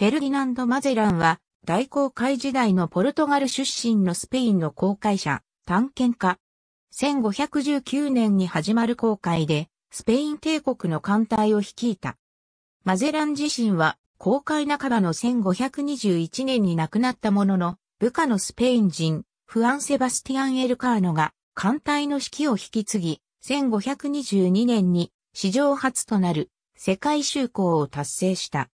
フェルディナンド・マゼランは、大航海時代のポルトガル出身のスペインの航海者、探検家。1519年に始まる航海で、スペイン帝国の艦隊を率いた。マゼラン自身は、航海半ばの1521年に亡くなったものの、部下のスペイン人、フアン・セバスティアン・エルカーノが、艦隊の指揮を引き継ぎ、1522年に、史上初となる、世界就航を達成した。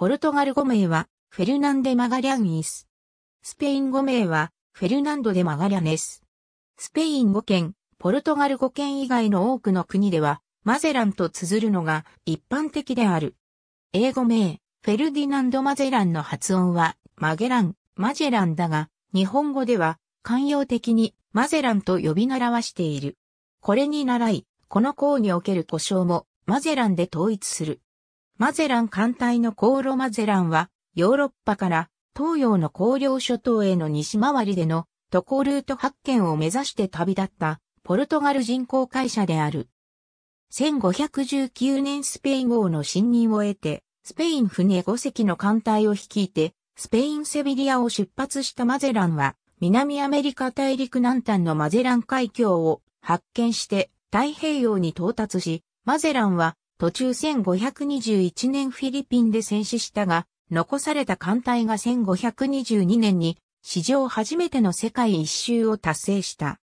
ポルトガル語名は、フェルナンデ・マガリャンイス。スペイン語名は、フェルナンド・デ・マガリャネス。スペイン語圏、ポルトガル語圏以外の多くの国では、マゼランと綴るのが一般的である。英語名、フェルディナンド・マゼランの発音は、マゲラン、マジェランだが、日本語では、慣用的に、マゼランと呼び習わしている。これに倣い、この項における故障も、マゼランで統一する。マゼラン艦隊の航路マゼランは、ヨーロッパから東洋の高領諸島への西回りでの渡航ルート発見を目指して旅立ったポルトガル人工会社である。1519年スペイン王の信任を得て、スペイン船5隻の艦隊を率いて、スペインセビリアを出発したマゼランは、南アメリカ大陸南端のマゼラン海峡を発見して太平洋に到達し、マゼランは途中1521年フィリピンで戦死したが、残された艦隊が1522年に史上初めての世界一周を達成した。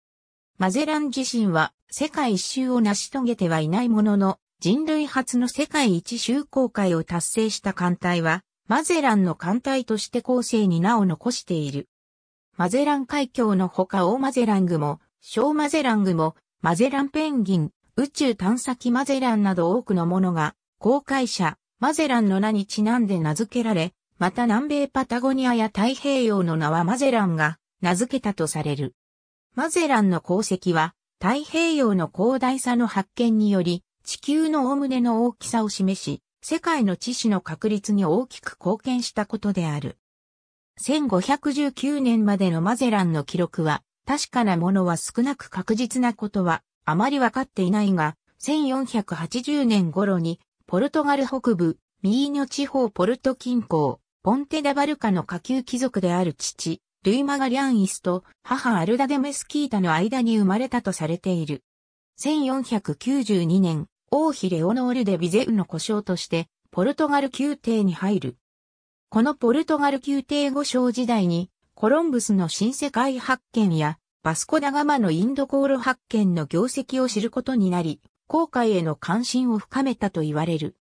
マゼラン自身は世界一周を成し遂げてはいないものの、人類初の世界一周航海を達成した艦隊は、マゼランの艦隊として後世に名を残している。マゼラン海峡のほかオーマゼラングも、小マゼラングも、マゼランペンギン、宇宙探査機マゼランなど多くのものが、公開者、マゼランの名にちなんで名付けられ、また南米パタゴニアや太平洋の名はマゼランが名付けたとされる。マゼランの功績は、太平洋の広大さの発見により、地球のお胸ねの大きさを示し、世界の知識の確立に大きく貢献したことである。1519年までのマゼランの記録は、確かなものは少なく確実なことはあまりわかっていないが、1480年頃に、ポルトガル北部、ミーニョ地方ポルト近郊、ポンテダバルカの下級貴族である父、ルイ・マガリャンイスと母アルダデメスキータの間に生まれたとされている。1492年、王妃レオノール・デビゼウの故障として、ポルトガル宮廷に入る。このポルトガル宮廷後将時代に、コロンブスの新世界発見や、バスコダガマのインド航路発見の業績を知ることになり、航海への関心を深めたと言われる。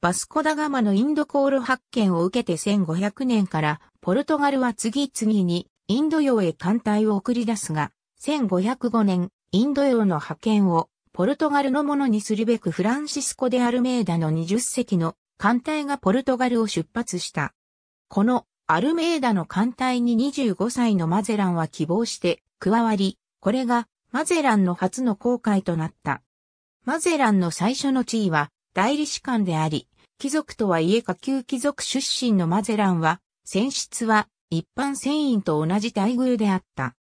バスコダガマのインド航路発見を受けて1500年からポルトガルは次々にインド洋へ艦隊を送り出すが、1505年、インド洋の派遣をポルトガルのものにするべくフランシスコ・デ・アルメーダの20隻の艦隊がポルトガルを出発した。このアルメーダの艦隊に25歳のマゼランは希望して加わり、これがマゼランの初の航海となった。マゼランの最初の地位は代理士官であり、貴族とはいえ下級貴族出身のマゼランは、選出は一般船員と同じ待遇であった。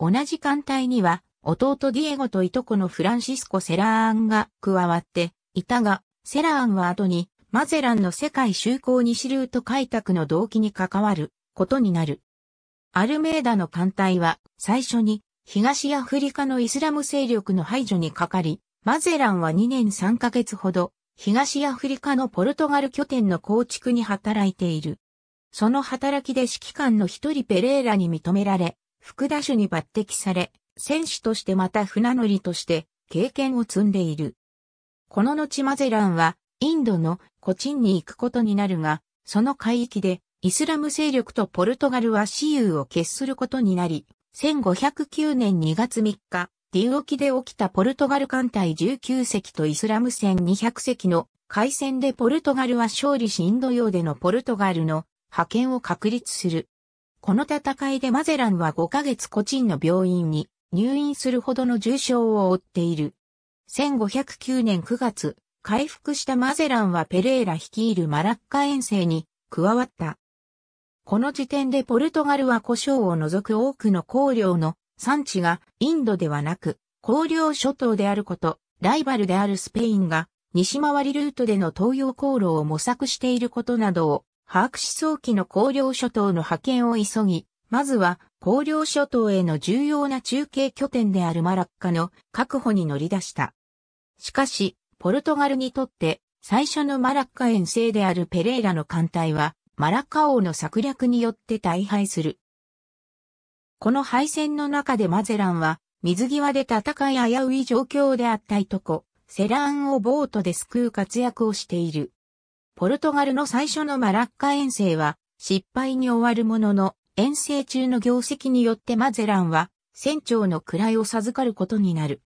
同じ艦隊には、弟ディエゴといとこのフランシスコ・セラーンが加わっていたが、セラーンは後にマゼランの世界就航西ルート開拓の動機に関わることになる。アルメーダの艦隊は最初に東アフリカのイスラム勢力の排除にかかり、マゼランは2年3ヶ月ほど東アフリカのポルトガル拠点の構築に働いている。その働きで指揮官の一人ペレーラに認められ、福田種に抜擢され、選手としてまた船乗りとして経験を積んでいる。この後マゼランはインドのコチンに行くことになるが、その海域でイスラム勢力とポルトガルは私有を決することになり、1509年2月3日、ディウ沖で起きたポルトガル艦隊19隻とイスラム船200隻の海戦でポルトガルは勝利しインド洋でのポルトガルの派遣を確立する。この戦いでマゼランは5ヶ月個人の病院に入院するほどの重傷を負っている。1509年9月、回復したマゼランはペレーラ率いるマラッカ遠征に加わった。この時点でポルトガルは胡椒を除く多くの香料の産地がインドではなく、香料諸島であること、ライバルであるスペインが西回りルートでの東洋航路を模索していることなどを把握し早期の香料諸島の派遣を急ぎ、まずは香料諸島への重要な中継拠点であるマラッカの確保に乗り出した。しかし、ポルトガルにとって最初のマラッカ遠征であるペレイラの艦隊はマラッカ王の策略によって大敗する。この敗戦の中でマゼランは、水際で戦い危うい状況であったいとこ、セラーンをボートで救う活躍をしている。ポルトガルの最初のマラッカ遠征は、失敗に終わるものの、遠征中の業績によってマゼランは、船長の位を授かることになる。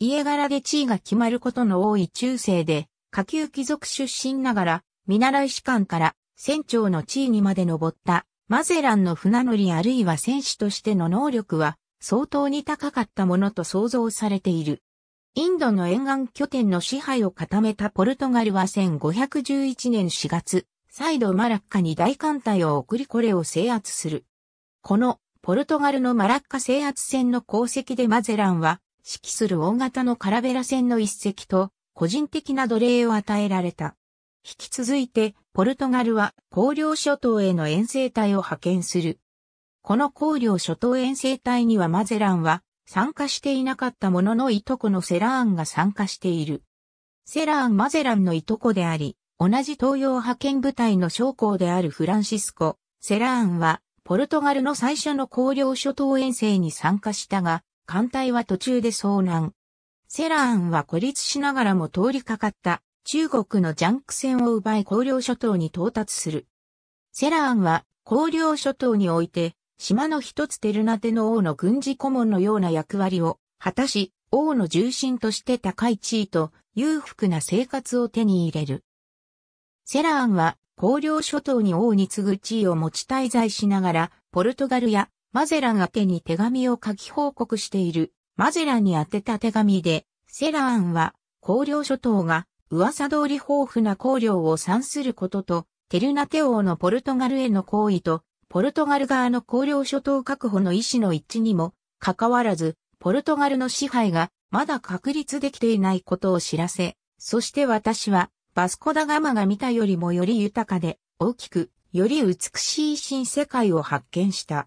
家柄で地位が決まることの多い中世で、下級貴族出身ながら、見習い士官から船長の地位にまで上ったマゼランの船乗りあるいは戦士としての能力は相当に高かったものと想像されている。インドの沿岸拠点の支配を固めたポルトガルは1511年4月、再度マラッカに大艦隊を送りこれを制圧する。このポルトガルのマラッカ制圧戦の功績でマゼランは指揮する大型のカラベラ船の一隻と個人的な奴隷を与えられた。引き続いてポルトガルは高領諸島への遠征隊を派遣する。この高領諸島遠征隊にはマゼランは参加していなかったもののいとこのセラーンが参加している。セラーン・マゼランのいとこであり、同じ東洋派遣部隊の将校であるフランシスコ、セラーンは、ポルトガルの最初の高領諸島遠征に参加したが、艦隊は途中で遭難。セラーンは孤立しながらも通りかかった中国のジャンク船を奪い広陵諸島に到達する。セラーンは広陵諸島において、島の一つテルナテの王の軍事顧問のような役割を果たし、王の重心として高い地位と裕福な生活を手に入れる。セラーンは広陵諸島に王に次ぐ地位を持ち滞在しながら、ポルトガルやマゼラン宛てに手紙を書き報告している。マゼランに宛てた手紙で、セラーンは、広陵諸島が噂通り豊富な香料を産することと、テルナテ王のポルトガルへの行為と、ポルトガル側の香料諸島確保の意思の一致にも、かかわらず、ポルトガルの支配がまだ確立できていないことを知らせ、そして私は、バスコダガマが見たよりもより豊かで、大きく、より美しい新世界を発見した。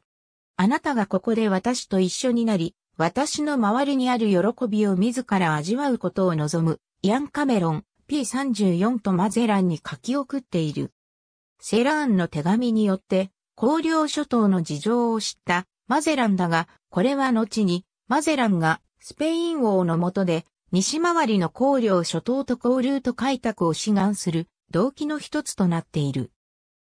あなたがここで私と一緒になり、私の周りにある喜びを自ら味わうことを望む、ヤン・カメロン、P34 とマゼランに書き送っている。セラーンの手紙によって、高領諸島の事情を知ったマゼランだが、これは後に、マゼランがスペイン王の下で、西回りの高領諸島と交流と開拓を志願する動機の一つとなっている。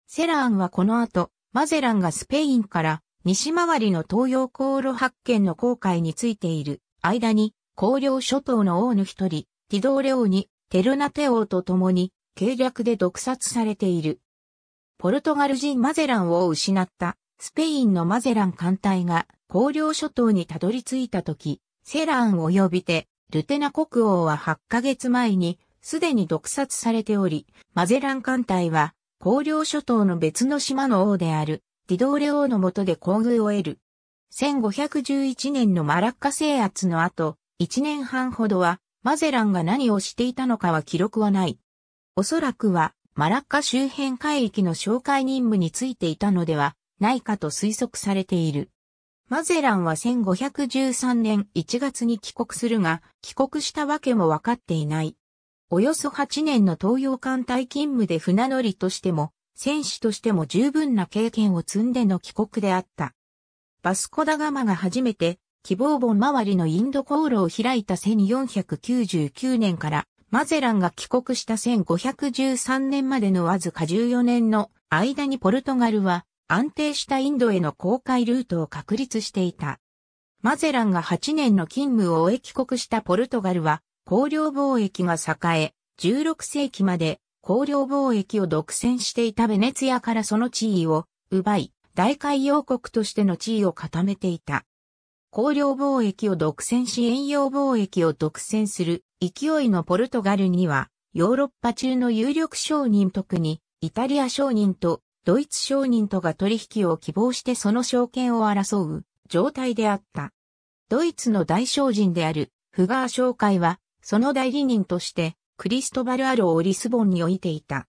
セラーンはこの後、マゼランがスペインから西回りの東洋航路発見の航海についている間に、高領諸島の王の一人、ティドーレ王にテルナテ王と共に、計略で毒殺されている。ポルトガル人マゼランを失ったスペインのマゼラン艦隊が高領諸島にたどり着いた時、セラン及びて、ルテナ国王は8ヶ月前にすでに毒殺されており、マゼラン艦隊は高領諸島の別の島の王であるディドーレ王の下で厚遇を得る。1511年のマラッカ制圧の後、1年半ほどはマゼランが何をしていたのかは記録はない。おそらくは、マラッカ周辺海域の紹介任務についていたのではないかと推測されている。マゼランは1513年1月に帰国するが、帰国したわけもわかっていない。およそ8年の東洋艦隊勤務で船乗りとしても、戦士としても十分な経験を積んでの帰国であった。バスコダガマが初めて希望本周りのインド航路を開いた1499年から、マゼランが帰国した1513年までのわずか14年の間にポルトガルは安定したインドへの航海ルートを確立していた。マゼランが8年の勤務を終え帰国したポルトガルは、公領貿易が栄え、16世紀まで公領貿易を独占していたベネツィアからその地位を奪い、大海洋国としての地位を固めていた。公領貿易を独占し遠洋貿易を独占する勢いのポルトガルには、ヨーロッパ中の有力商人特に、イタリア商人とドイツ商人とが取引を希望してその証券を争う状態であった。ドイツの大商人であるフガー商会は、その代理人としてクリストバル・アロをリスボンに置いていた。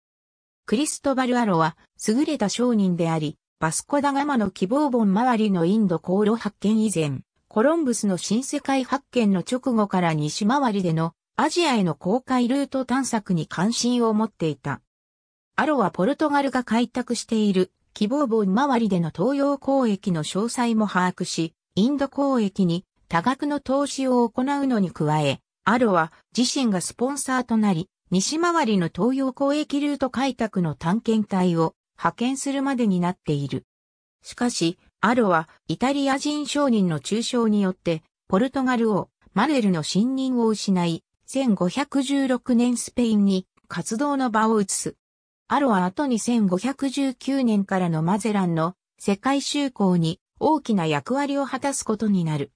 クリストバル・アロは優れた商人であり、バスコダガマの希望本周りのインド航路発見以前、コロンブスの新世界発見の直後から西回りでのアジアへの航海ルート探索に関心を持っていた。アロはポルトガルが開拓している希望本周りでの東洋交易の詳細も把握し、インド交易に多額の投資を行うのに加え、アロは自身がスポンサーとなり、西回りの東洋交易ルート開拓の探検隊を派遣するまでになっている。しかし、アロは、イタリア人商人の中傷によって、ポルトガルを、マデルの信任を失い、1516年スペインに活動の場を移す。アロは後に1519年からのマゼランの世界就航に大きな役割を果たすことになる。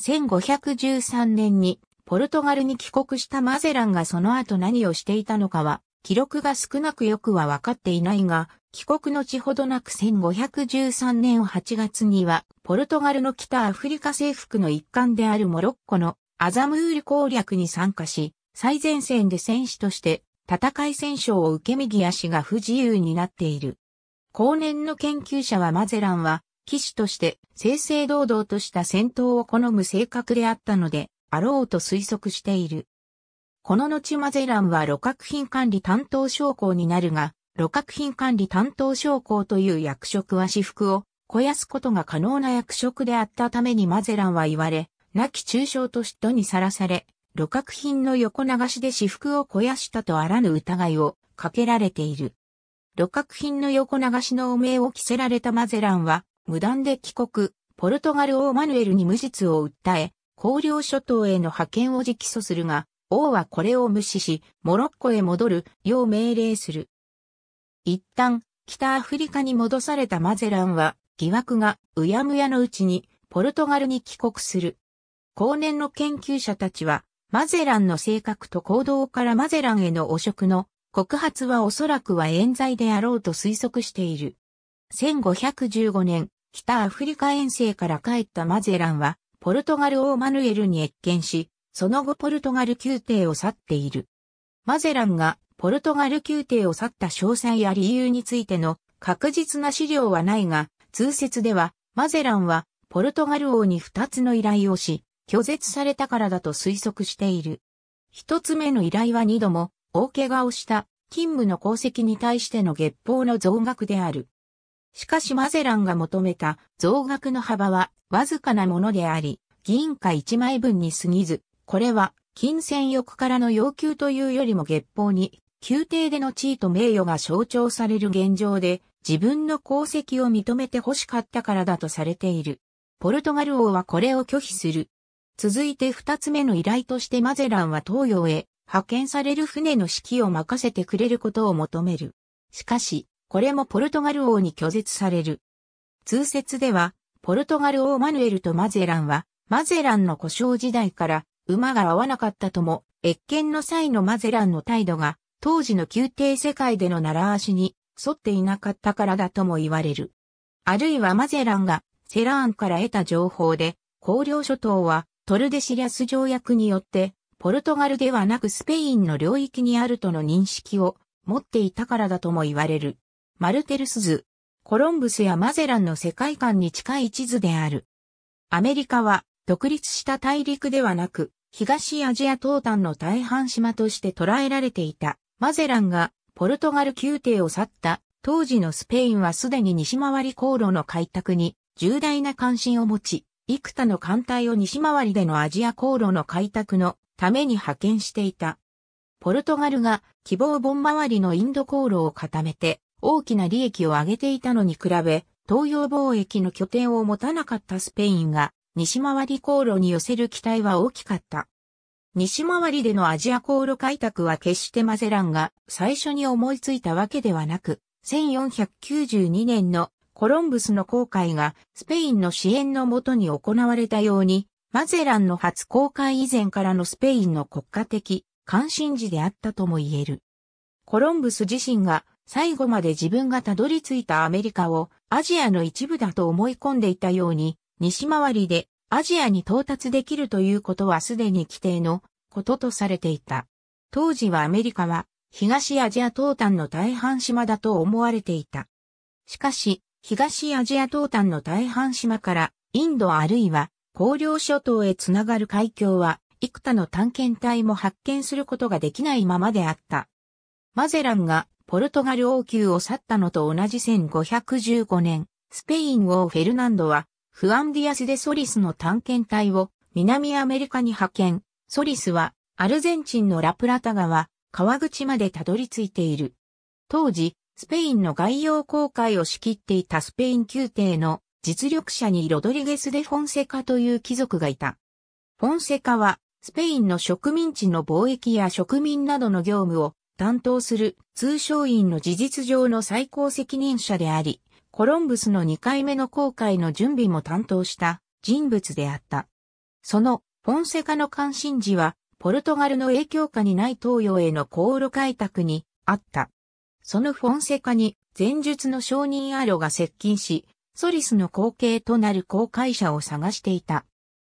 1513年にポルトガルに帰国したマゼランがその後何をしていたのかは記録が少なくよくはわかっていないが、帰国の地ほどなく1513年8月には、ポルトガルの北アフリカ征服の一環であるモロッコのアザムール攻略に参加し、最前線で戦士として戦い戦勝を受け右足が不自由になっている。後年の研究者はマゼランは、騎士として正々堂々とした戦闘を好む性格であったので、あろうと推測している。この後マゼランは露格品管理担当将校になるが、旅客品管理担当将校という役職は私服を肥やすことが可能な役職であったためにマゼランは言われ、亡き中傷と嫉妬にさらされ、旅客品の横流しで私服を肥やしたとあらぬ疑いをかけられている。旅客品の横流しの汚名を着せられたマゼランは、無断で帰国、ポルトガル王マヌエルに無実を訴え、高領諸島への派遣を直訴するが、王はこれを無視し、モロッコへ戻るよう命令する。一旦、北アフリカに戻されたマゼランは、疑惑がうやむやのうちに、ポルトガルに帰国する。後年の研究者たちは、マゼランの性格と行動からマゼランへの汚職の告発はおそらくは冤罪であろうと推測している。1515年、北アフリカ遠征から帰ったマゼランは、ポルトガル王マヌエルに越見し、その後ポルトガル宮廷を去っている。マゼランがポルトガル宮廷を去った詳細や理由についての確実な資料はないが、通説では、マゼランは、ポルトガル王に二つの依頼をし、拒絶されたからだと推測している。一つ目の依頼は二度も、大怪我をした勤務の功績に対しての月報の増額である。しかしマゼランが求めた増額の幅はわずかなものであり、議員一枚分に過ぎず、これは金銭欲からの要求というよりも月報に宮廷での地位と名誉が象徴される現状で、自分の功績を認めて欲しかったからだとされている。ポルトガル王はこれを拒否する。続いて二つ目の依頼としてマゼランは東洋へ派遣される船の指揮を任せてくれることを求める。しかし、これもポルトガル王に拒絶される。通説では、ポルトガル王マヌエルとマゼランは、マゼランの故障時代から馬が合わなかったとも、越見の際のマゼランの態度が当時の宮廷世界での習わしに沿っていなかったからだとも言われる。あるいはマゼランがセラーンから得た情報で、高領諸島はトルデシリアス条約によって、ポルトガルではなくスペインの領域にあるとの認識を持っていたからだとも言われる。マルテルス図。コロンブスやマゼランの世界観に近い地図である。アメリカは独立した大陸ではなく、東アジア東端の大半島として捉えられていた。マゼランがポルトガル宮廷を去った当時のスペインはすでに西回り航路の開拓に重大な関心を持ち、幾多の艦隊を西回りでのアジア航路の開拓のために派遣していた。ポルトガルが希望本回りのインド航路を固めて大きな利益を上げていたのに比べ、東洋貿易の拠点を持たなかったスペインが西回り航路に寄せる期待は大きかった。西回りでのアジア航路開拓は決してマゼランが最初に思いついたわけではなく、1492年のコロンブスの航海がスペインの支援のもとに行われたように、マゼランの初航海以前からのスペインの国家的関心事であったとも言える。コロンブス自身が最後まで自分がたどり着いたアメリカをアジアの一部だと思い込んでいたように、西回りでアジアに到達できるということはすでに規定のこととされていた。当時はアメリカは東アジア東端の大半島だと思われていた。しかし、東アジア東端の大半島からインドあるいは高領諸島へつながる海峡は幾多の探検隊も発見することができないままであった。マゼランがポルトガル王宮を去ったのと同じ1515年、スペイン王フェルナンドはフアンディアス・デ・ソリスの探検隊を南アメリカに派遣。ソリスはアルゼンチンのラプラタ川、川口までたどり着いている。当時、スペインの外洋航海を仕切っていたスペイン宮廷の実力者にロドリゲス・デ・フォンセカという貴族がいた。フォンセカは、スペインの植民地の貿易や植民などの業務を担当する通商員の事実上の最高責任者であり、コロンブスの2回目の航海の準備も担当した人物であった。そのフォンセカの関心事は、ポルトガルの影響下にない東洋への航路開拓にあった。そのフォンセカに前述の商人アロが接近し、ソリスの後継となる公開者を探していた。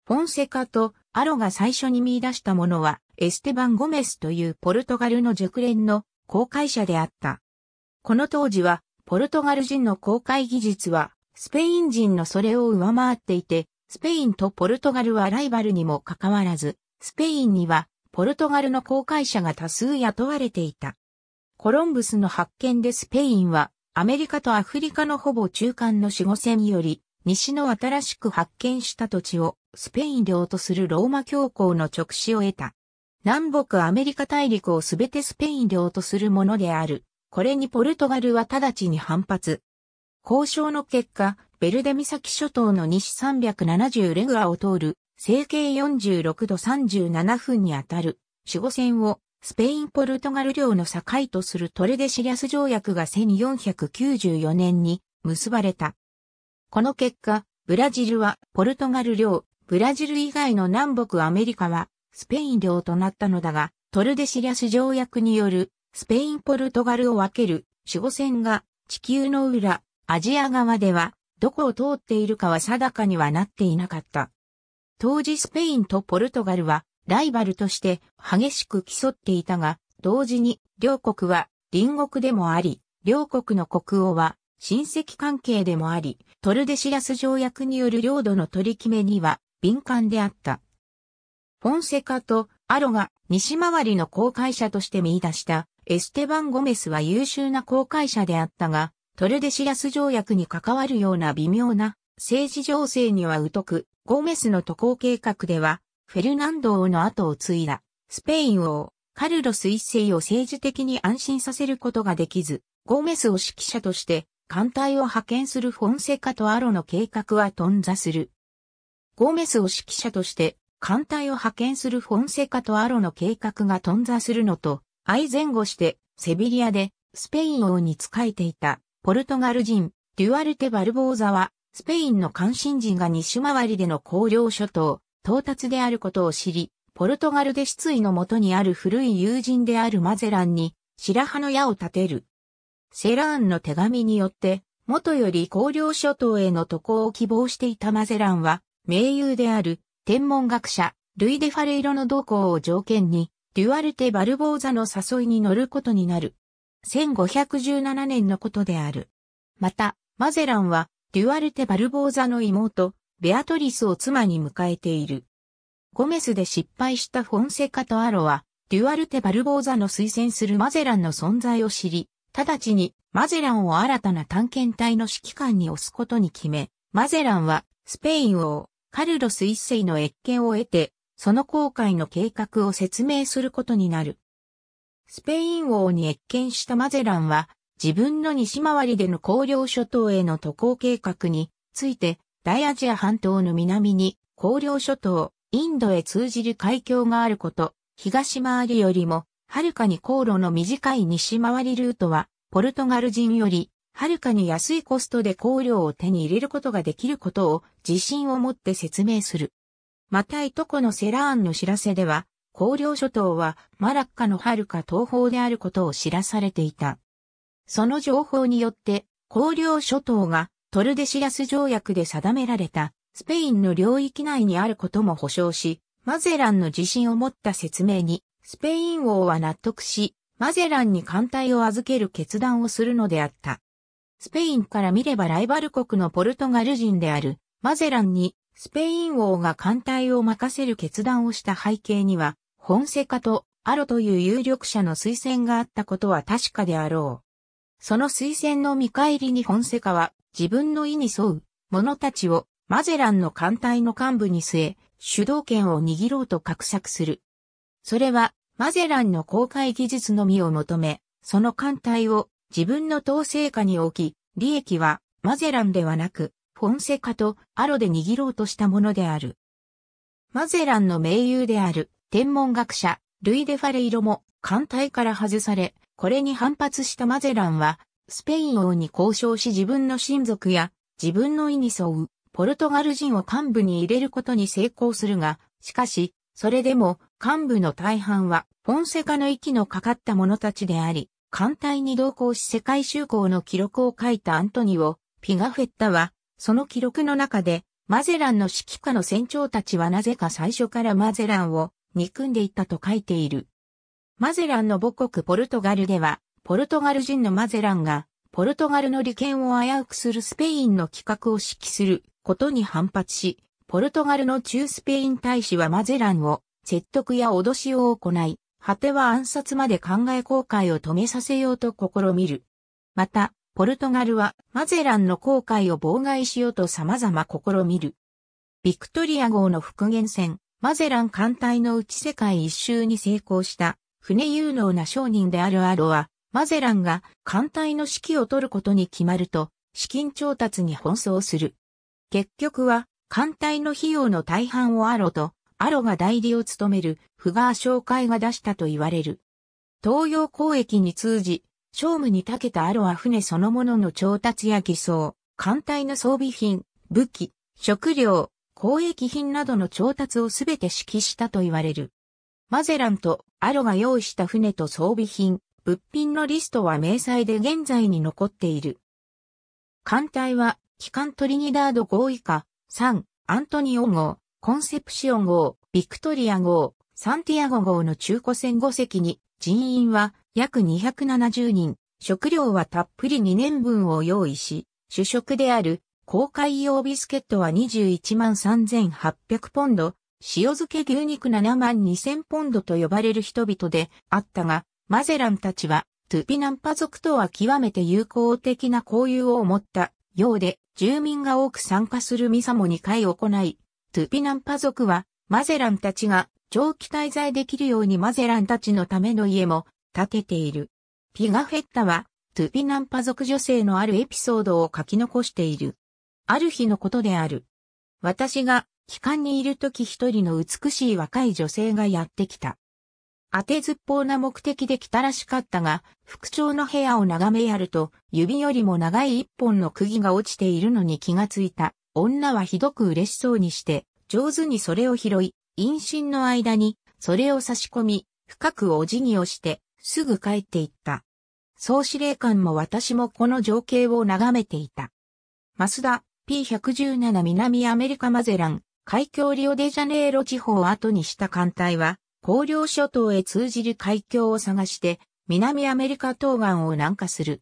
フォンセカとアロが最初に見出したものは、エステバン・ゴメスというポルトガルの熟練の公開者であった。この当時はポルトガル人の航海技術は、スペイン人のそれを上回っていて、スペインとポルトガルはライバルにもかかわらず、スペインには、ポルトガルの航海者が多数雇われていた。コロンブスの発見でスペインは、アメリカとアフリカのほぼ中間の守護戦より、西の新しく発見した土地をスペイン領とするローマ教皇の直視を得た。南北アメリカ大陸をすべてスペイン領とするものである。これにポルトガルは直ちに反発。交渉の結果、ベルデ岬諸島の西370レグアを通る、整形46度37分にあたる、守護線をスペイン・ポルトガル領の境とするトレデシリアス条約が1494年に結ばれた。この結果、ブラジルはポルトガル領、ブラジル以外の南北アメリカはスペイン領となったのだが、トルデシリアス条約によるスペイン・ポルトガルを分ける守護線が地球の裏、アジア側では、どこを通っているかは定かにはなっていなかった。当時スペインとポルトガルはライバルとして激しく競っていたが、同時に両国は隣国でもあり、両国の国王は親戚関係でもあり、トルデシラス条約による領土の取り決めには敏感であった。フォンセカとアロが西回りの公開者として見出したエステバン・ゴメスは優秀な公開者であったが、トルデシアス条約に関わるような微妙な政治情勢には疎く、ゴメスの渡航計画では、フェルナンド王の後を継いだ、スペイン王、カルロス一世を政治的に安心させることができず、ゴメスを指揮者として、艦隊を派遣するフォンセカとアロの計画は頓挫する。ゴメスを指揮者として、艦隊を派遣するフォンセカとアロの計画が頓挫するのと、愛前後して、セビリアで、スペイン王に仕えていた、ポルトガル人、デュアルテ・バルボーザは、スペインの関心人が西回りでの公領諸島、到達であることを知り、ポルトガルで失意のもとにある古い友人であるマゼランに、白羽の矢を立てる。セラーンの手紙によって、元より公領諸島への渡航を希望していたマゼランは、名優である、天文学者、ルイ・デ・ファレイロの動向を条件に、デュアルテ・バルボーザの誘いに乗ることになる。1517年のことである。また、マゼランは、デュアルテ・バルボーザの妹、ベアトリスを妻に迎えている。ゴメスで失敗したフォンセカとアロは、デュアルテ・バルボーザの推薦するマゼランの存在を知り、直ちにマゼランを新たな探検隊の指揮官に推すことに決め、マゼランはスペイン王、カルロス一世の越権を得て、その航海の計画を説明することになる。スペイン王に謁見したマゼランは、自分の西回りでの公領諸島への渡航計画について、大アジア半島の南に公領諸島、インドへ通じる海峡があること、東回りよりも、はるかに航路の短い西回りルートは、ポルトガル人より、はるかに安いコストで香料を手に入れることができることを自信を持って説明する。またいとこのセラーンの知らせでは、高陵諸島はマラッカの遥か東方であることを知らされていた。その情報によって、高陵諸島がトルデシラス条約で定められたスペインの領域内にあることも保証し、マゼランの自信を持った説明に、スペイン王は納得し、マゼランに艦隊を預ける決断をするのであった。スペインから見ればライバル国のポルトガル人であるマゼランにスペイン王が艦隊を任せる決断をした背景には、ホンセカとアロという有力者の推薦があったことは確かであろう。その推薦の見返りにホンセカは自分の意に沿う者たちをマゼランの艦隊の幹部に据え、主導権を握ろうと画策する。それはマゼランの公開技術のみを求め、その艦隊を自分の統制下に置き、利益はマゼランではなくフォンセカとアロで握ろうとしたものである。マゼランの盟友である天文学者ルイ・デ・ファレイロも艦隊から外され、これに反発したマゼランはスペイン王に交渉し自分の親族や自分の意に沿うポルトガル人を幹部に入れることに成功するが、しかし、それでも幹部の大半はフォンセカの息のかかった者たちであり、艦隊に同行し世界修行の記録を書いたアントニオ・ピガフェッタはその記録の中で、マゼランの指揮下の船長たちはなぜか最初からマゼランを憎んでいったと書いている。マゼランの母国ポルトガルでは、ポルトガル人のマゼランが、ポルトガルの利権を危うくするスペインの企画を指揮することに反発し、ポルトガルの中スペイン大使はマゼランを説得や脅しを行い、果ては暗殺まで考え公開を止めさせようと試みる。また、ポルトガルはマゼランの航海を妨害しようと様々試みる。ビクトリア号の復元船、マゼラン艦隊の内世界一周に成功した船有能な商人であるアロは、マゼランが艦隊の指揮を取ることに決まると、資金調達に奔走する。結局は、艦隊の費用の大半をアロと、アロが代理を務めるフガー商会が出したと言われる。東洋交易に通じ、商務に長けたアロは船そのものの調達や偽装、艦隊の装備品、武器、食料、交易品などの調達をすべて指揮したと言われる。マゼランとアロが用意した船と装備品、物品のリストは明細で現在に残っている。艦隊は、機関トリニダード号以下、サン、アントニオ号、コンセプシオン号、ビクトリア号、サンティアゴ号の中古船5隻に、人員は約270人、食料はたっぷり2年分を用意し、主食である公開用ビスケットは21万3800ポンド、塩漬け牛肉7万2000ポンドと呼ばれる人々であったが、マゼランたちは、トゥピナンパ族とは極めて友好的な交友を持ったようで、住民が多く参加するミサも2回行い、トゥピナンパ族は、マゼランたちが長期滞在できるようにマゼランたちのための家も立てている。ピガフェッタは、トゥピナンパ族女性のあるエピソードを書き残している。ある日のことである。私が、帰還にいる時一人の美しい若い女性がやってきた。当てずっぽうな目的で来たらしかったが、副長の部屋を眺めやると、指よりも長い一本の釘が落ちているのに気がついた。女はひどく嬉しそうにして、上手にそれを拾い、陰唇の間に、それを差し込み、深くお辞儀をして、すぐ帰っていった。総司令官も私もこの情景を眺めていた。マスダ P117 南アメリカマゼラン、海峡リオデジャネイロ地方を後にした艦隊は、広陵諸島へ通じる海峡を探して、南アメリカ東岸を南下する。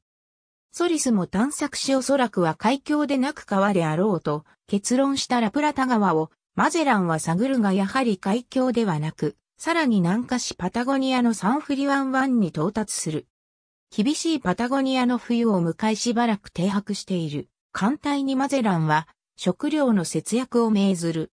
ソリスも探索しおそらくは海峡でなく川であろうと結論したラプラタ川をマゼランは探るがやはり海峡ではなくさらに南下しパタゴニアのサンフリワン湾に到達する。厳しいパタゴニアの冬を迎えしばらく停泊している。艦隊にマゼランは食料の節約を命ずる。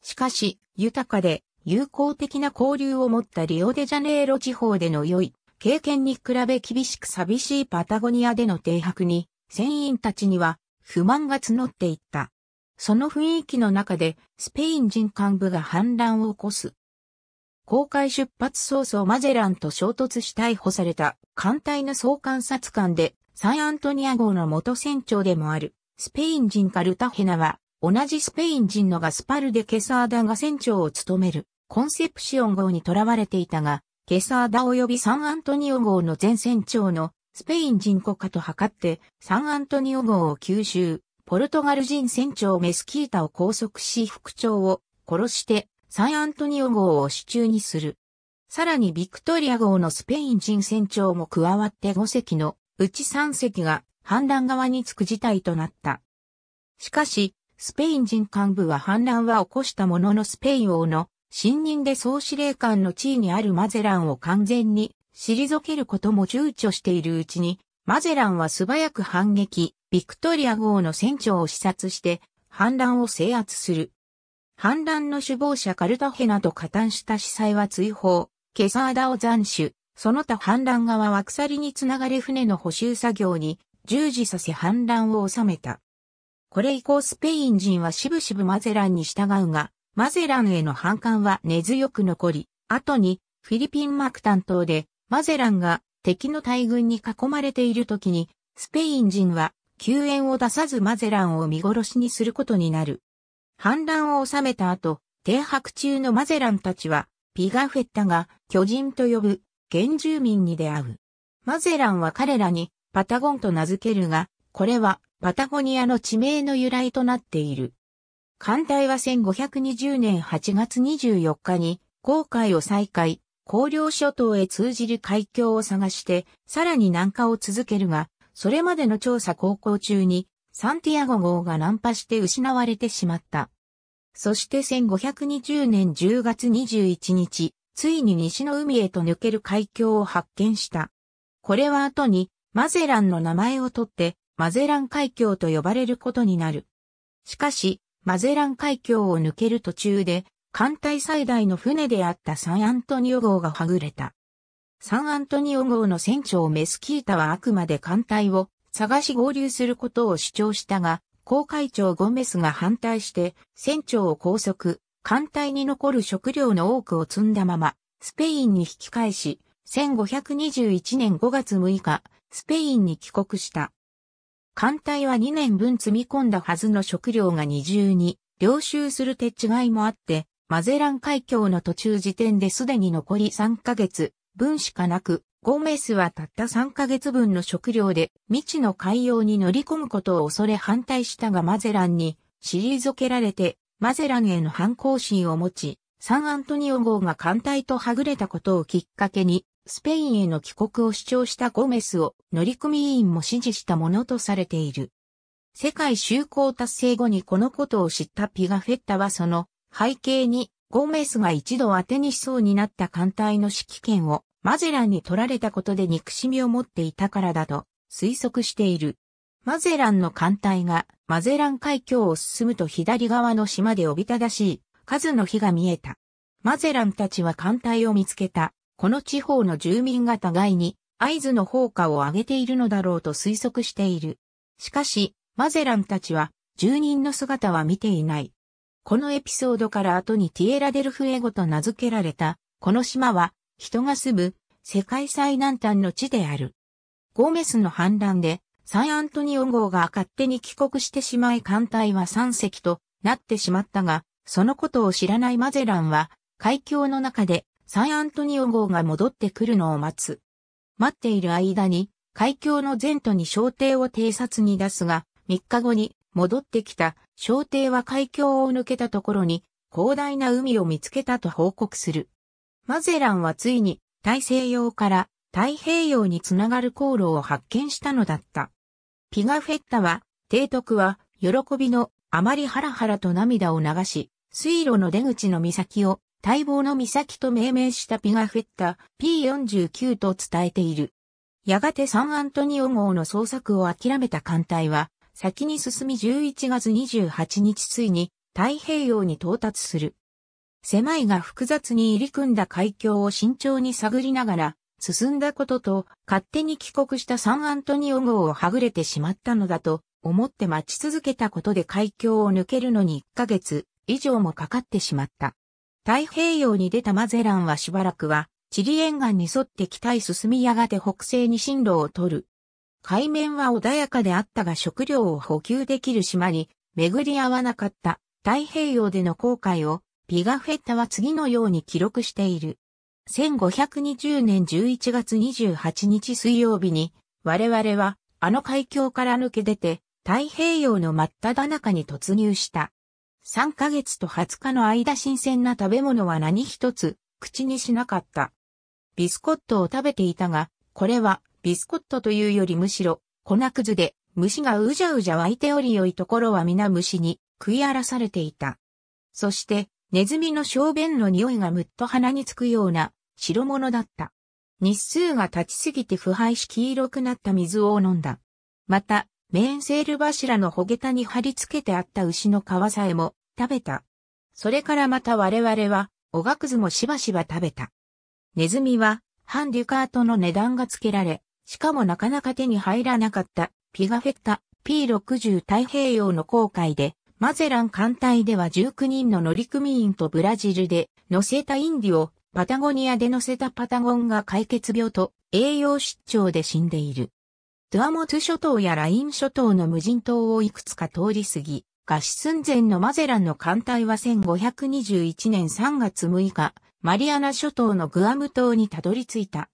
しかし、豊かで友好的な交流を持ったリオデジャネイロ地方での良い経験に比べ厳しく寂しいパタゴニアでの停泊に、船員たちには不満が募っていった。その雰囲気の中でスペイン人幹部が反乱を起こす。公開出発早々マゼランと衝突し逮捕された艦隊の総監察官でサンアントニア号の元船長でもあるスペイン人カルタヘナは同じスペイン人のガスパルデ・ケサーダが船長を務めるコンセプシオン号に囚われていたがケサーダ及びサンアントニオ号の前船長のスペイン人国家と図ってサンアントニオ号を吸収ポルトガル人船長メスキータを拘束し副長を殺してサンアントニオ号を主中にする。さらにビクトリア号のスペイン人船長も加わって5隻のうち3隻が反乱側につく事態となった。しかし、スペイン人幹部は反乱は起こしたもののスペイン王の信任で総司令官の地位にあるマゼランを完全に退けることも躊躇しているうちに、マゼランは素早く反撃、ビクトリア号の船長を視察して反乱を制圧する。反乱の首謀者カルタヘナと加担した司祭は追放、ケサーダを斬首、その他反乱側は鎖につながれ船の補修作業に従事させ反乱を収めた。これ以降スペイン人はしぶしぶマゼランに従うが、マゼランへの反感は根強く残り、後にフィリピン幕担当でマゼランが敵の大軍に囲まれている時に、スペイン人は救援を出さずマゼランを見殺しにすることになる。反乱を収めた後、停泊中のマゼランたちは、ピガフェッタが巨人と呼ぶ原住民に出会う。マゼランは彼らにパタゴンと名付けるが、これはパタゴニアの地名の由来となっている。艦隊は1520年8月24日に航海を再開、広陵諸島へ通じる海峡を探して、さらに南下を続けるが、それまでの調査航行中にサンティアゴ号が難破して失われてしまった。そして1520年10月21日、ついに西の海へと抜ける海峡を発見した。これは後に、マゼランの名前を取って、マゼラン海峡と呼ばれることになる。しかし、マゼラン海峡を抜ける途中で、艦隊最大の船であったサンアントニオ号がはぐれた。サンアントニオ号の船長メスキータはあくまで艦隊を探し合流することを主張したが、航海長ゴメスが反対して船長を拘束、艦隊に残る食料の多くを積んだまま、スペインに引き返し、1521年5月6日、スペインに帰国した。艦隊は2年分積み込んだはずの食料が二重に、領収する手違いもあって、マゼラン海峡の途中時点ですでに残り3ヶ月分しかなく、ゴメスはたった3ヶ月分の食料で未知の海洋に乗り込むことを恐れ反対したがマゼランに退けられてマゼランへの反抗心を持ち、サンアントニオ号が艦隊とはぐれたことをきっかけに、スペインへの帰国を主張したゴメスを乗組員も支持したものとされている。世界就航達成後にこのことを知ったピガフェッタはその背景にゴメスが一度当てにしそうになった艦隊の指揮権をマゼランに取られたことで憎しみを持っていたからだと推測している。マゼランの艦隊がマゼラン海峡を進むと左側の島でおびただしい数の火が見えた。マゼランたちは艦隊を見つけた。この地方の住民が互いに合図の放火を上げているのだろうと推測している。しかし、マゼランたちは住人の姿は見ていない。このエピソードから後にティエラデルフエゴと名付けられた、この島は人が住む世界最南端の地である。ゴメスの反乱でサンアントニオ号が勝手に帰国してしまい艦隊は三隻となってしまったが、そのことを知らないマゼランは海峡の中でサンアントニオ号が戻ってくるのを待つ。待っている間に海峡の前途に小艇を偵察に出すが、3日後に戻ってきた小艇は海峡を抜けたところに広大な海を見つけたと報告する。マゼランはついに大西洋から太平洋につながる航路を発見したのだった。ピガフェッタは、提督は、喜びのあまりハラハラと涙を流し、水路の出口の岬を待望の岬と命名したピガフェッタ P49 と伝えている。やがてサンアントニオ号の捜索を諦めた艦隊は、先に進み11月28日ついに太平洋に到達する。狭いが複雑に入り組んだ海峡を慎重に探りながら、進んだことと、勝手に帰国したサンアントニオ号をはぐれてしまったのだと、思って待ち続けたことで海峡を抜けるのに1ヶ月以上もかかってしまった。太平洋に出たマゼランはしばらくは、チリ沿岸に沿って北へ進みやがて北西に進路を取る。海面は穏やかであったが食料を補給できる島に巡り合わなかった太平洋での航海をピガフェッタは次のように記録している。1520年11月28日水曜日に、我々は、あの海峡から抜け出て、太平洋の真っ只中に突入した。3ヶ月と20日の間新鮮な食べ物は何一つ、口にしなかった。ビスコットを食べていたが、これは、ビスコットというよりむしろ、粉くずで、虫がうじゃうじゃ湧いており良いところは皆虫に食い荒らされていた。そして、ネズミの小便の匂いがむっと鼻につくような白物だった。日数が経ちすぎて腐敗し黄色くなった水を飲んだ。また、メンセール柱のほげたに貼り付けてあった牛の皮さえも食べた。それからまた我々は、おがくずもしばしば食べた。ネズミは、ハンデュカートの値段がつけられ、しかもなかなか手に入らなかった、ピガフェッタ、P60 太平洋の航海で、マゼラン艦隊では19人の乗組員とブラジルで乗せたインディをパタゴニアで乗せたパタゴンが解決病と栄養失調で死んでいる。ドゥアモツ諸島やライン諸島の無人島をいくつか通り過ぎ、ガ死寸前のマゼランの艦隊は1521年3月6日、マリアナ諸島のグアム島にたどり着いた。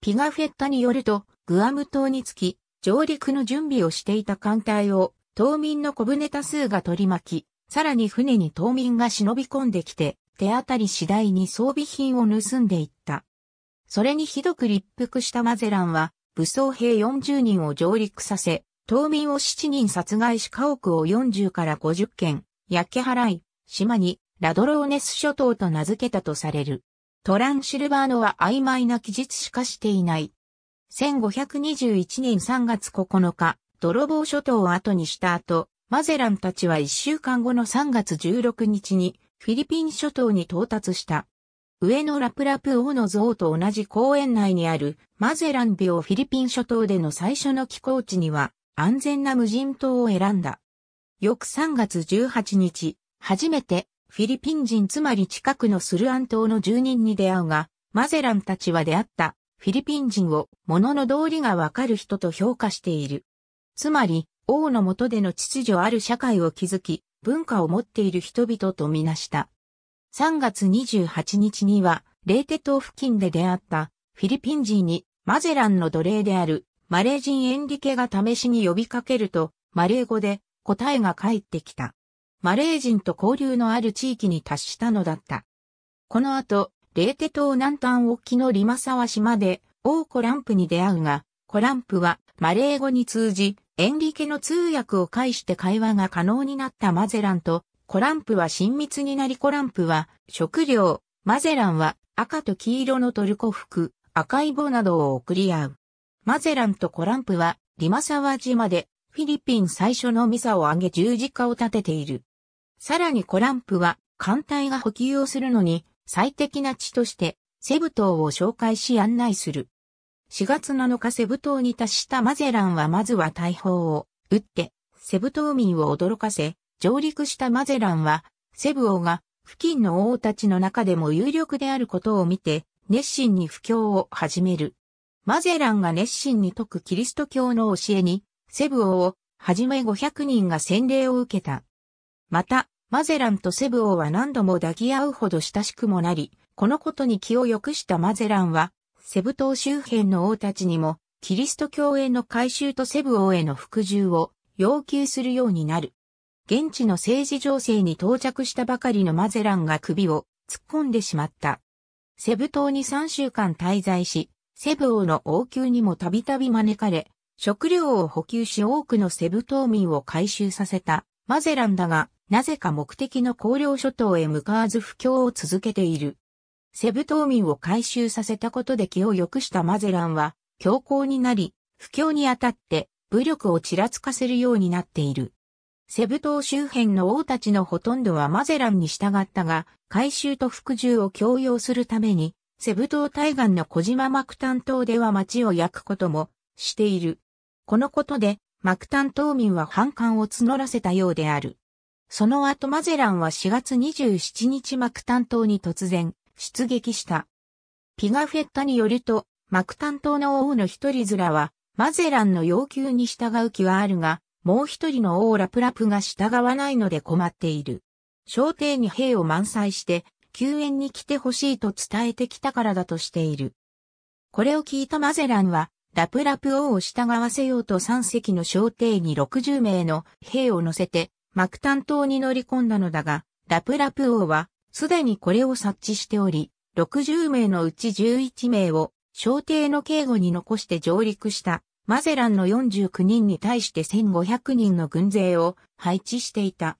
ピガフェッタによると、グアム島に着き、上陸の準備をしていた艦隊を島民の小舟多数が取り巻き、さらに船に島民が忍び込んできて、手当たり次第に装備品を盗んでいった。それにひどく立腹したマゼランは、武装兵40人を上陸させ、島民を7人殺害し家屋を40から50件、焼け払い、島にラドローネス諸島と名付けたとされる。トランシルバーノは曖昧な記述しかしていない。1521年3月9日、泥棒諸島を後にした後、マゼランたちは1週間後の3月16日にフィリピン諸島に到達した。上のラプラプ王の像と同じ公園内にあるマゼラン病フィリピン諸島での最初の寄港地には安全な無人島を選んだ。翌3月18日、初めてフィリピン人つまり近くのスルアン島の住人に出会うが、マゼランたちは出会ったフィリピン人を物の道理がわかる人と評価している。つまり、王の下での秩序ある社会を築き、文化を持っている人々とみなした。3月28日には、レーテ島付近で出会ったフィリピン人にマゼランの奴隷であるマレー人エンリケが試しに呼びかけると、マレー語で答えが返ってきた。マレー人と交流のある地域に達したのだった。この後、レーテ島南端沖のリマサワ島で、王子ランプに出会うが、コランプはマレー語に通じ、エンリケの通訳を介して会話が可能になったマゼランと、コランプは親密になりコランプは食料、マゼランは赤と黄色のトルコ服、赤い棒などを送り合う。マゼランとコランプはリマサワ島でフィリピン最初のミサを挙げ十字架を立てている。さらにコランプは艦隊が補給をするのに最適な地としてセブ島を紹介し案内する。4月7日セブ島に達したマゼランはまずは大砲を撃って、セブ島民を驚かせ、上陸したマゼランは、セブ王が付近の王たちの中でも有力であることを見て、熱心に布教を始める。マゼランが熱心に説くキリスト教の教えに、セブ王をはじめ500人が洗礼を受けた。また、マゼランとセブ王は何度も抱き合うほど親しくもなり、このことに気を良くしたマゼランは、セブ島周辺の王たちにも、キリスト教への改修とセブ王への服従を要求するようになる。現地の政治情勢に到着したばかりのマゼランが首を突っ込んでしまった。セブ島に3週間滞在し、セブ王の王宮にもたびたび招かれ、食料を補給し多くのセブ島民を回収させたマゼランだが、なぜか目的の高領諸島へ向かわず布教を続けている。セブ島民を回収させたことで気を良くしたマゼランは、強硬になり、不況にあたって武力をちらつかせるようになっている。セブ島周辺の王たちのほとんどはマゼランに従ったが、回収と服従を強要するために、セブ島対岸の小島マクタン島では町を焼くこともしている。このことで、マクタン島民は反感を募らせたようである。その後マゼランは4月27日マクタン島に突然、出撃した。ピガフェッタによると、マクタン島の王の一人ズラは、マゼランの要求に従う気はあるが、もう一人の王ラプラプが従わないので困っている。朝帝に兵を満載して、救援に来てほしいと伝えてきたからだとしている。これを聞いたマゼランは、ラプラプ王を従わせようと3隻の朝帝に60名の兵を乗せて、マクタン島に乗り込んだのだが、ラプラプ王はすでにこれを察知しており、60名のうち11名を小艇の警護に残して上陸したマゼランの49人に対して1500人の軍勢を配置していた。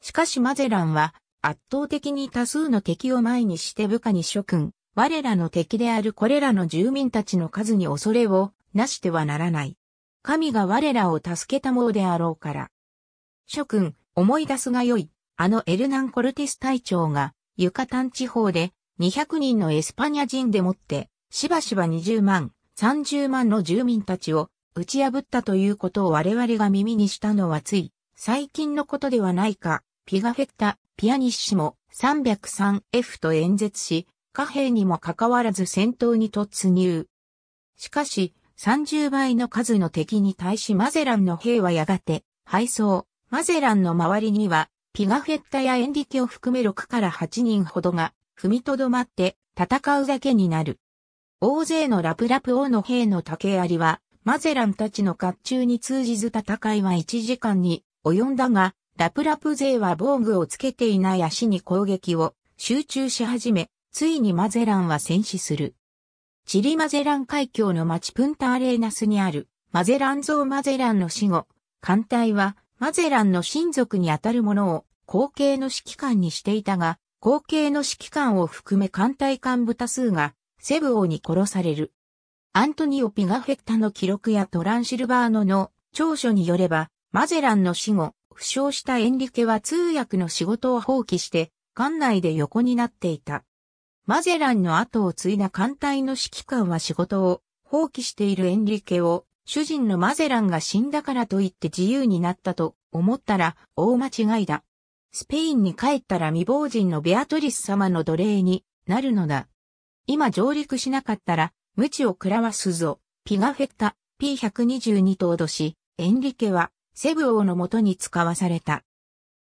しかしマゼランは圧倒的に多数の敵を前にして部下に諸君、我らの敵であるこれらの住民たちの数に恐れをなしてはならない。神が我らを助けたものであろうから。諸君、思い出すがよい。あのエルナン・コルティス隊長が、ユカタン地方で200人のエスパニャ人でもって、しばしば20万、30万の住民たちを打ち破ったということを我々が耳にしたのはつい、最近のことではないか、ピガフェッタ、ピアニッシも 303F と演説し、貨幣にもかかわらず戦闘に突入。しかし、30倍の数の敵に対しマゼランの兵はやがて、敗走、マゼランの周りにはピガフェッタやエンディケを含め6から8人ほどが踏みとどまって戦うだけになる。大勢のラプラプ王の兵の竹槍は、マゼランたちの甲冑に通じず戦いは1時間に及んだが、ラプラプ勢は防具をつけていない足に攻撃を集中し始め、ついにマゼランは戦死する。チリマゼラン海峡の町プンタアレーナスにあるマゼラン像マゼランの死後、艦隊はマゼランの親族にあたる者を後継の指揮官にしていたが、後継の指揮官を含め艦隊幹部多数がセブ王に殺される。アントニオ・ピガフェッタの記録やトランシルバーノの長所によれば、マゼランの死後、負傷したエンリケは通訳の仕事を放棄して、艦内で横になっていた。マゼランの後を継いだ艦隊の指揮官は仕事を放棄しているエンリケを主人のマゼランが死んだからといって自由になったと思ったら大間違いだ。スペインに帰ったら未亡人のベアトリス様の奴隷になるのだ。今上陸しなかったら、無知を喰らわすぞ、ピガフェッタ、P122 と脅し、エンリケは、セブ王のもとに使わされた。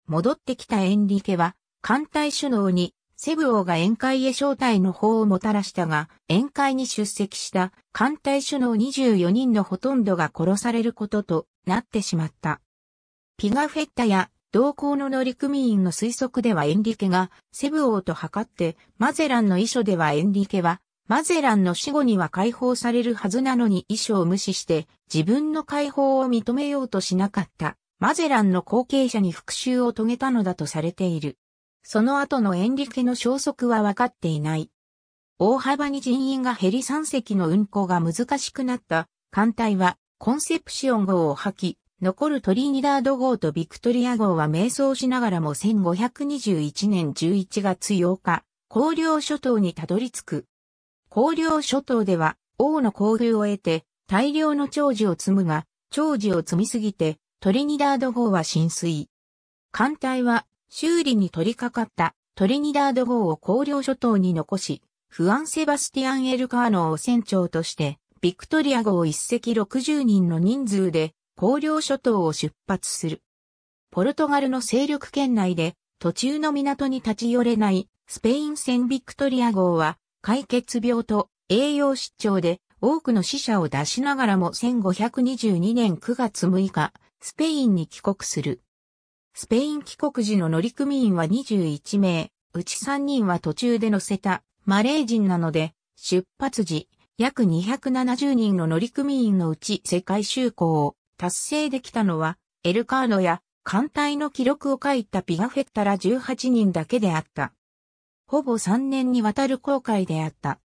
戻ってきたエンリケは、艦隊首脳にセブ王が宴会へ招待の法をもたらしたが、宴会に出席した艦隊首脳24人のほとんどが殺されることとなってしまった。ピガフェッタや同行の乗組員の推測ではエンリケがセブ王と測って、マゼランの遺書ではエンリケは、マゼランの死後には解放されるはずなのに遺書を無視して自分の解放を認めようとしなかった。マゼランの後継者に復讐を遂げたのだとされている。その後のエンリケの消息は分かっていない。大幅に人員が減り3隻の運航が難しくなった艦隊はコンセプシオン号を破棄、残るトリニダード号とビクトリア号は迷走しながらも1521年11月8日、広陵諸島にたどり着く。広陵諸島では王の交流を得て大量の長寿を積むが、長寿を積みすぎてトリニダード号は浸水。艦隊は修理に取り掛かったトリニダード号を荒領諸島に残し、フアン・セバスティアン・エルカーノを船長として、ビクトリア号一隻60人の人数で、荒領諸島を出発する。ポルトガルの勢力圏内で、途中の港に立ち寄れない、スペイン船ビクトリア号は、解決病と栄養失調で、多くの死者を出しながらも1522年9月6日、スペインに帰国する。スペイン帰国時の乗組員は21名、うち3人は途中で乗せたマレー人なので、出発時、約270人の乗組員のうち世界就航を達成できたのは、エルカーノや艦隊の記録を書いたピガフェッタら18人だけであった。ほぼ3年にわたる航海であった。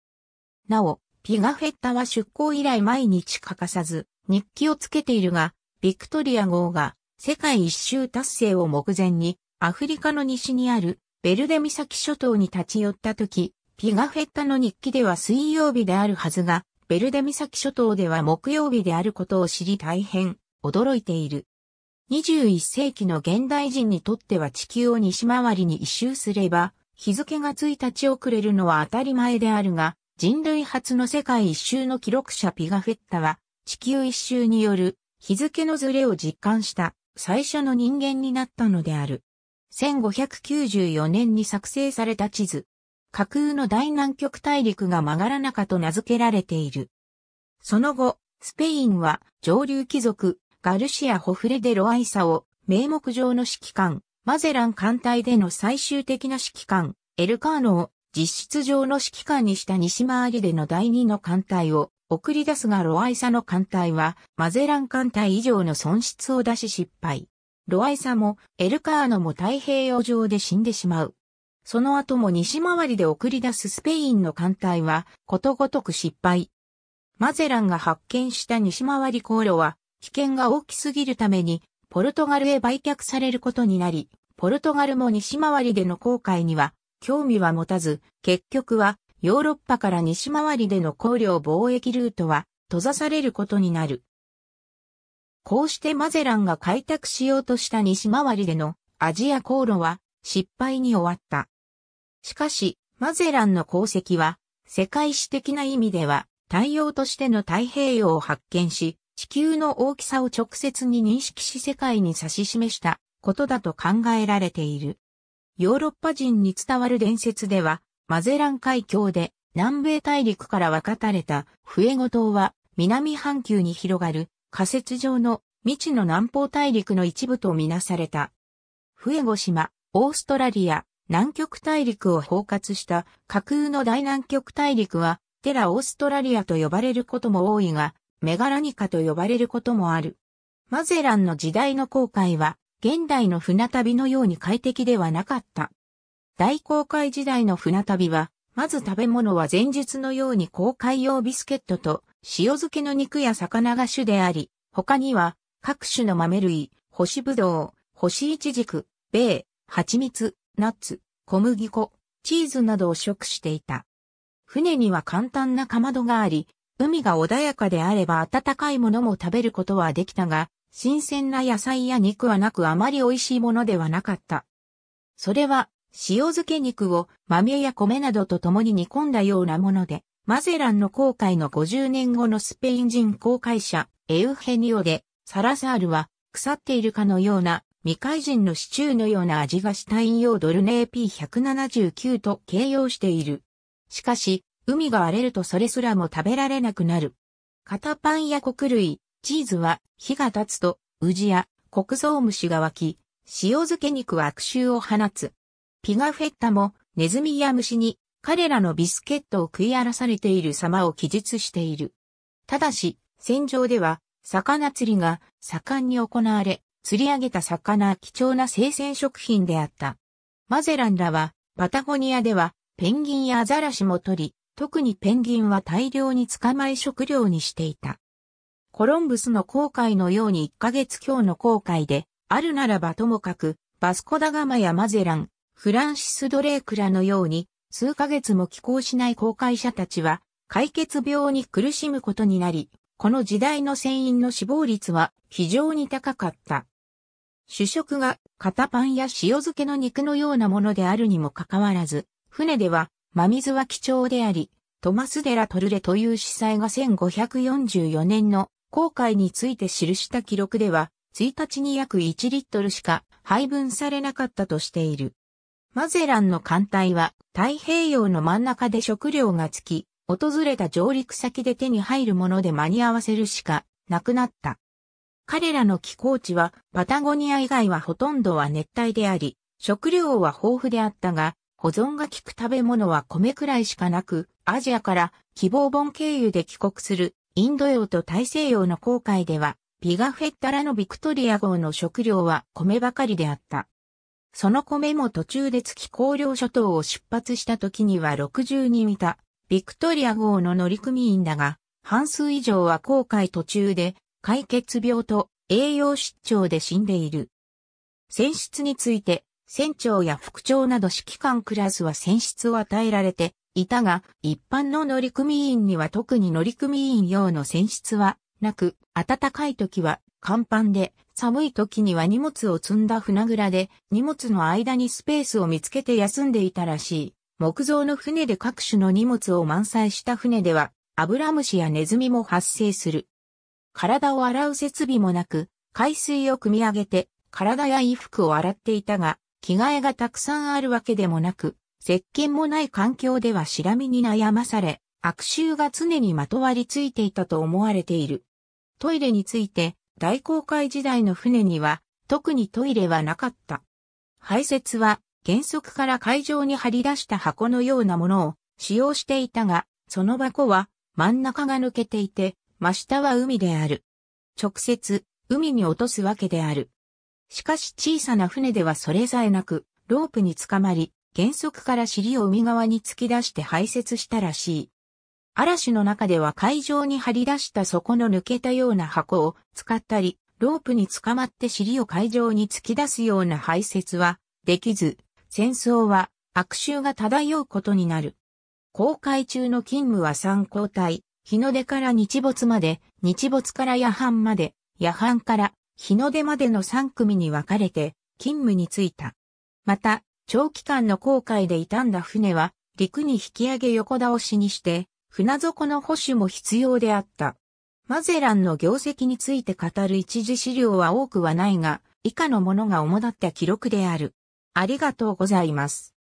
なお、ピガフェッタは出航以来毎日欠かさず、日記をつけているが、ビクトリア号が世界一周達成を目前に、アフリカの西にあるベルデ岬諸島に立ち寄った時、ピガフェッタの日記では水曜日であるはずが、ベルデ岬諸島では木曜日であることを知り大変驚いている。21世紀の現代人にとっては地球を西回りに一周すれば、日付が1日遅れるのは当たり前であるが、人類初の世界一周の記録者ピガフェッタは、地球一周による日付のズレを実感した。最初の人間になったのである。1594年に作成された地図。架空の大南極大陸が曲がらなかと名付けられている。その後、スペインは上流貴族、ガルシア・ホフレデ・ロアイサを名目上の指揮官、マゼラン艦隊での最終的な指揮官、エルカーノを実質上の指揮官にした西回りでの第二の艦隊を送り出すがロアイサの艦隊はマゼラン艦隊以上の損失を出し失敗。ロアイサもエルカーノも太平洋上で死んでしまう。その後も西回りで送り出すスペインの艦隊はことごとく失敗。マゼランが発見した西回り航路は危険が大きすぎるためにポルトガルへ売却されることになり、ポルトガルも西回りでの航海には興味は持たず、結局はヨーロッパから西回りでの香料貿易ルートは閉ざされることになる。こうしてマゼランが開拓しようとした西回りでのアジア航路は失敗に終わった。しかし、マゼランの功績は世界史的な意味では太陽としての太平洋を発見し、地球の大きさを直接に認識し世界に指し示したことだと考えられている。ヨーロッパ人に伝わる伝説では、マゼラン海峡で南米大陸から分かたれたフエゴ島は南半球に広がる仮設上の未知の南方大陸の一部とみなされた。フエゴ島、オーストラリア、南極大陸を包括した架空の大南極大陸はテラオーストラリアと呼ばれることも多いが、メガラニカと呼ばれることもある。マゼランの時代の航海は現代の船旅のように快適ではなかった。大航海時代の船旅は、まず食べ物は前述のように航海用ビスケットと塩漬けの肉や魚が主であり、他には各種の豆類、干しぶどう、干しいちじく、米、蜂蜜、ナッツ、小麦粉、チーズなどを食していた。船には簡単なかまどがあり、海が穏やかであれば温かいものも食べることはできたが、新鮮な野菜や肉はなくあまり美味しいものではなかった。それは塩漬け肉を豆や米などと共に煮込んだようなもので、マゼランの航海の50年後のスペイン人航海者、エウヘニオで、サラサールは腐っているかのような未開人のシチューのような味がした引用ドルネー P179 と形容している。しかし、海が荒れるとそれすらも食べられなくなる。片パンや穀類、チーズは火が経つと、ウジやウム虫が湧き、塩漬け肉は悪臭を放つ。ピガフェッタもネズミや虫に彼らのビスケットを食い荒らされている様を記述している。ただし、戦場では魚釣りが盛んに行われ、釣り上げた魚は貴重な生鮮食品であった。マゼランらはパタゴニアではペンギンやアザラシも取り、特にペンギンは大量に捕まえ食料にしていた。コロンブスの航海のように1ヶ月強の航海で、あるならばともかく、バスコダガマやマゼラン、フランシス・ドレークらのように、数ヶ月も寄港しない航海者たちは、解決病に苦しむことになり、この時代の船員の死亡率は非常に高かった。主食が片パンや塩漬けの肉のようなものであるにもかかわらず、船では真水は貴重であり、トマス・デラ・トルレという司祭が1544年の航海について記した記録では、1日に約1リットルしか配分されなかったとしている。マゼランの艦隊は太平洋の真ん中で食料がつき、訪れた上陸先で手に入るもので間に合わせるしかなくなった。彼らの気候地はパタゴニア以外はほとんどは熱帯であり、食料は豊富であったが、保存が効く食べ物は米くらいしかなく、アジアから希望本経由で帰国するインド洋と大西洋の航海では、ビガフェッタラのビクトリア号の食料は米ばかりであった。その米も途中で月光領諸島を出発した時には60人いた、ビクトリア号の乗組員だが、半数以上は航海途中で、解決病と栄養失調で死んでいる。船出について、船長や副長など指揮官クラスは船出を与えられていたが、一般の乗組員には特に乗組員用の船出はなく、暖かい時は甲板で、寒い時には荷物を積んだ船蔵で、荷物の間にスペースを見つけて休んでいたらしい。木造の船で各種の荷物を満載した船では、アブラムシやネズミも発生する。体を洗う設備もなく、海水を汲み上げて、体や衣服を洗っていたが、着替えがたくさんあるわけでもなく、石鹸もない環境ではしらみに悩まされ、悪臭が常にまとわりついていたと思われている。トイレについて、大航海時代の船には特にトイレはなかった。排泄は原則から海上に張り出した箱のようなものを使用していたが、その箱は真ん中が抜けていて、真下は海である。直接、海に落とすわけである。しかし小さな船ではそれさえなく、ロープにつかまり、原則から尻を海側に突き出して排泄したらしい。嵐の中では海上に張り出した底の抜けたような箱を使ったり、ロープに捕まって尻を海上に突き出すような排泄はできず、戦争は悪臭が漂うことになる。航海中の勤務は三交代、日の出から日没まで、日没から夜半まで、夜半から日の出までの3組に分かれて勤務に就いた。また、長期間の航海で傷んだ船は陸に引き上げ横倒しにして船底の保守も必要であった。マゼランの業績について語る一時資料は多くはないが、以下のものが主だった記録である。ありがとうございます。